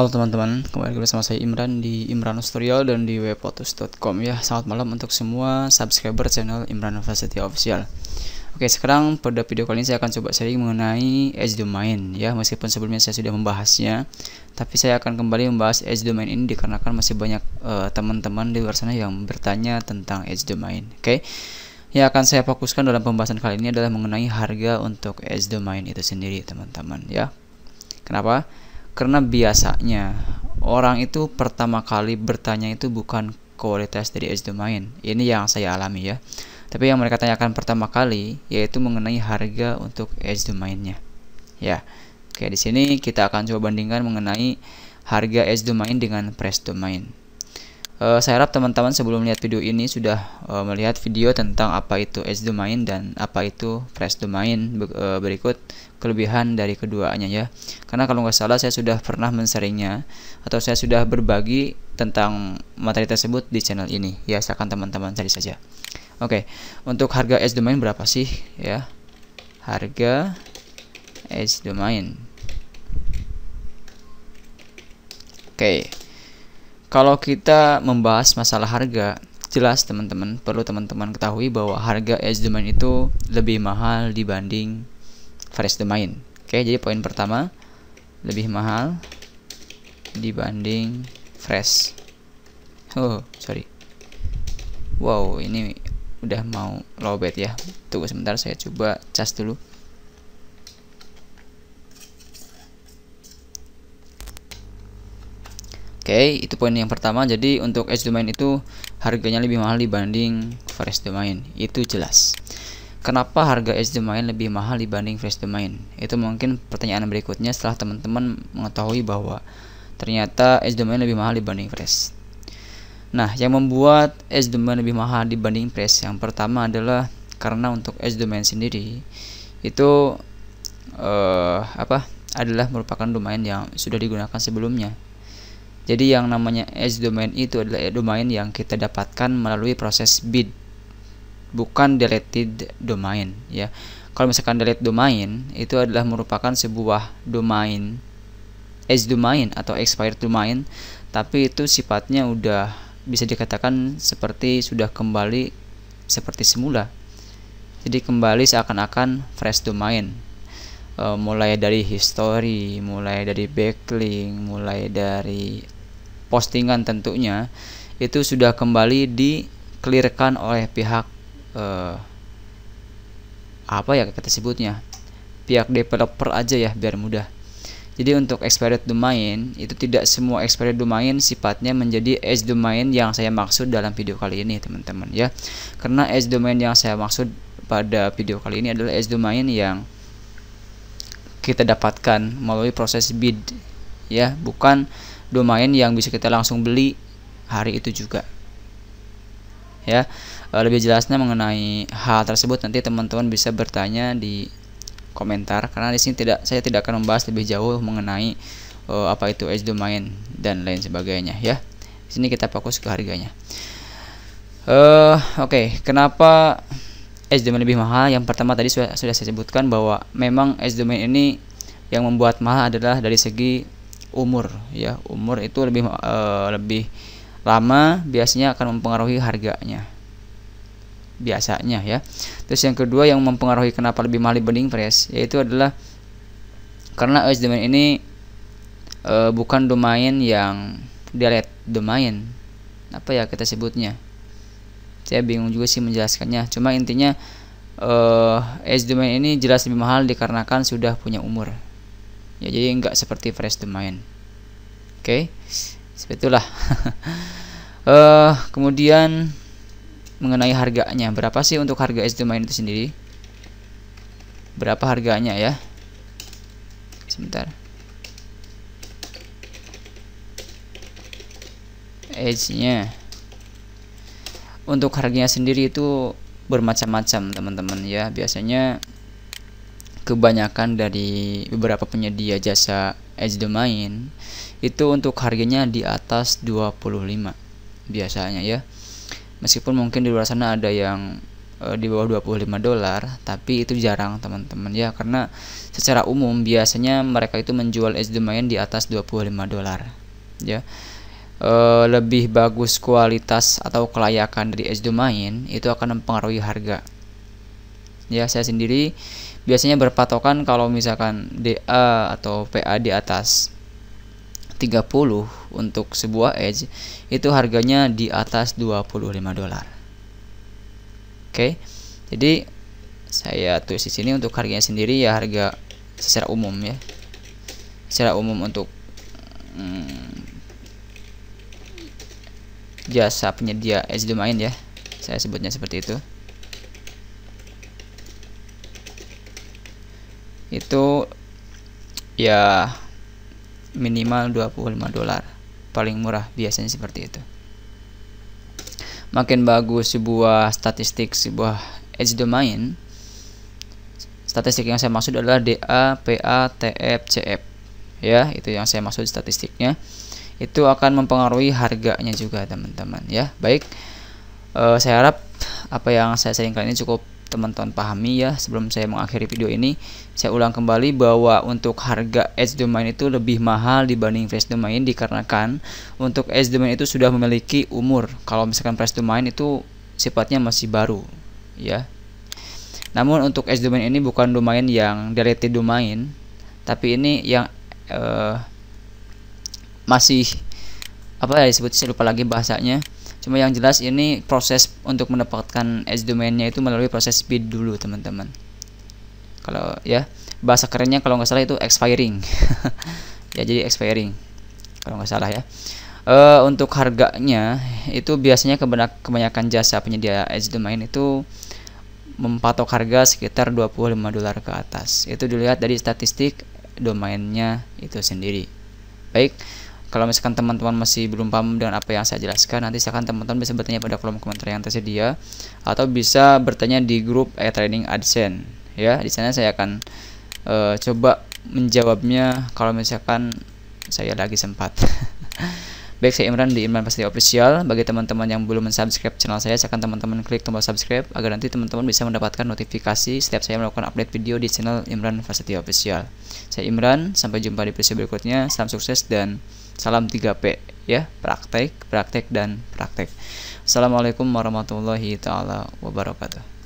Halo teman-teman, kembali lagi bersama saya Imran di Imran Tutorial dan di webpotus.com ya. Selamat malam untuk semua subscriber channel Imran University Official. Oke, sekarang pada video kali ini saya akan coba sharing mengenai Edge Domain ya. Meskipun sebelumnya saya sudah membahasnya, tapi saya akan kembali membahas Edge Domain ini dikarenakan masih banyak eh, teman-teman uh, di luar sana yang bertanya tentang Edge Domain. Oke. Yang akan saya fokuskan dalam pembahasan kali ini adalah mengenai harga untuk Edge Domain itu sendiri, teman-teman ya. Kenapa? Karena biasanya orang itu pertama kali bertanya itu bukan kualitas dari edge domain. Ini yang saya alami ya. Tapi yang mereka tanyakan pertama kali yaitu mengenai harga untuk edge domainnya. Ya. Oke, di sini kita akan coba bandingkan mengenai harga edge domain dengan price domain. Uh, saya harap teman-teman sebelum melihat video ini sudah uh, melihat video tentang apa itu edge domain dan apa itu Fresh domain uh, berikut kelebihan dari keduanya ya. Karena kalau nggak salah saya sudah pernah menseringnya atau saya sudah berbagi tentang materi tersebut di channel ini. Ya, silakan teman-teman cari saja. Oke, okay. untuk harga edge domain berapa sih ya? Harga edge domain. Oke. Okay kalau kita membahas masalah harga, jelas teman-teman perlu teman-teman ketahui bahwa harga as domain itu lebih mahal dibanding fresh domain. Oke, jadi poin pertama lebih mahal dibanding fresh. Oh, sorry. Wow, ini udah mau lowbat ya. Tunggu sebentar saya coba cas dulu. okay, itu poin yang pertama jadi untuk edge domain itu harganya lebih mahal dibanding fresh domain itu jelas kenapa harga edge domain lebih mahal dibanding fresh domain itu mungkin pertanyaan berikutnya setelah teman-teman mengetahui bahwa ternyata edge domain lebih mahal dibanding fresh nah yang membuat edge domain lebih mahal dibanding fresh yang pertama adalah karena untuk edge domain sendiri itu eh, apa adalah merupakan domain yang sudah digunakan sebelumnya jadi yang namanya edge domain itu adalah domain yang kita dapatkan melalui proses bid bukan deleted domain ya. Kalau misalkan delete domain itu adalah merupakan sebuah domain edge domain atau expired domain tapi itu sifatnya udah bisa dikatakan seperti sudah kembali seperti semula. Jadi kembali seakan-akan fresh domain eh, mulai dari history, mulai dari backlink, mulai dari postingan tentunya itu sudah kembali di clearkan oleh pihak eh, apa ya kita sebutnya pihak developer aja ya biar mudah jadi untuk expired domain itu tidak semua expired domain sifatnya menjadi edge domain yang saya maksud dalam video kali ini teman-teman ya karena edge domain yang saya maksud pada video kali ini adalah edge domain yang kita dapatkan melalui proses bid ya bukan domain yang bisa kita langsung beli hari itu juga ya e, lebih jelasnya mengenai hal tersebut nanti teman-teman bisa bertanya di komentar karena di sini tidak saya tidak akan membahas lebih jauh mengenai uh, apa itu edge domain dan lain sebagainya ya di sini kita fokus ke harganya uh, oke okay. kenapa edge domain lebih mahal yang pertama tadi sudah, sudah saya sebutkan bahwa memang edge domain ini yang membuat mahal adalah dari segi umur ya umur itu lebih e, lebih lama biasanya akan mempengaruhi harganya biasanya ya terus yang kedua yang mempengaruhi kenapa lebih mahal dibanding fresh yaitu adalah karena es domain ini e, bukan domain yang direct domain apa ya kita sebutnya saya bingung juga sih menjelaskannya cuma intinya eh domain ini jelas lebih mahal dikarenakan sudah punya umur ya jadi nggak seperti fresh domain oke okay? seperti itulah uh, kemudian mengenai harganya berapa sih untuk harga SD domain itu sendiri berapa harganya ya sebentar edge-nya untuk harganya sendiri itu bermacam-macam teman-teman ya biasanya kebanyakan dari beberapa penyedia jasa edge domain itu untuk harganya di atas 25 biasanya ya meskipun mungkin di luar sana ada yang e, di bawah 25 dolar tapi itu jarang teman-teman ya karena secara umum biasanya mereka itu menjual edge domain di atas 25 dolar ya e, lebih bagus kualitas atau kelayakan dari edge domain itu akan mempengaruhi harga ya saya sendiri biasanya berpatokan kalau misalkan DA atau PA di atas 30 untuk sebuah edge itu harganya di atas 25 dolar. Oke. Okay? Jadi saya tulis di sini untuk harganya sendiri ya harga secara umum ya. Secara umum untuk hmm, jasa penyedia edge domain ya. Saya sebutnya seperti itu. itu ya minimal 25 dolar paling murah biasanya seperti itu makin bagus sebuah statistik sebuah edge domain statistik yang saya maksud adalah DA, PA, TF, e CF e ya itu yang saya maksud statistiknya itu akan mempengaruhi harganya juga teman-teman ya baik e, saya harap apa yang saya sharing kali ini cukup teman-teman pahami ya sebelum saya mengakhiri video ini saya ulang kembali bahwa untuk harga edge domain itu lebih mahal dibanding fresh domain dikarenakan untuk edge domain itu sudah memiliki umur kalau misalkan fresh domain itu sifatnya masih baru ya namun untuk edge domain ini bukan domain yang deleted domain tapi ini yang uh, masih apa ya disebut saya lupa lagi bahasanya cuma yang jelas ini proses untuk mendapatkan edge domainnya itu melalui proses bid dulu teman-teman kalau ya bahasa kerennya kalau nggak salah itu expiring ya jadi expiring kalau nggak salah ya uh, untuk harganya itu biasanya kebanyakan jasa penyedia edge domain itu mempatok harga sekitar 25 dolar ke atas itu dilihat dari statistik domainnya itu sendiri baik kalau misalkan teman-teman masih belum paham dengan apa yang saya jelaskan, nanti silakan teman-teman bisa bertanya pada kolom komentar yang tersedia atau bisa bertanya di grup e-training AdSense. Ya, di sana saya akan uh, coba menjawabnya kalau misalkan saya lagi sempat. Baik, saya Imran di Imran Pasti Official. Bagi teman-teman yang belum mensubscribe channel saya, silakan teman-teman klik tombol subscribe agar nanti teman-teman bisa mendapatkan notifikasi setiap saya melakukan update video di channel Imran Pasti Official. Saya Imran, sampai jumpa di video berikutnya. Salam sukses dan Salam 3P ya, praktek, praktek dan praktek. Assalamualaikum warahmatullahi taala wabarakatuh.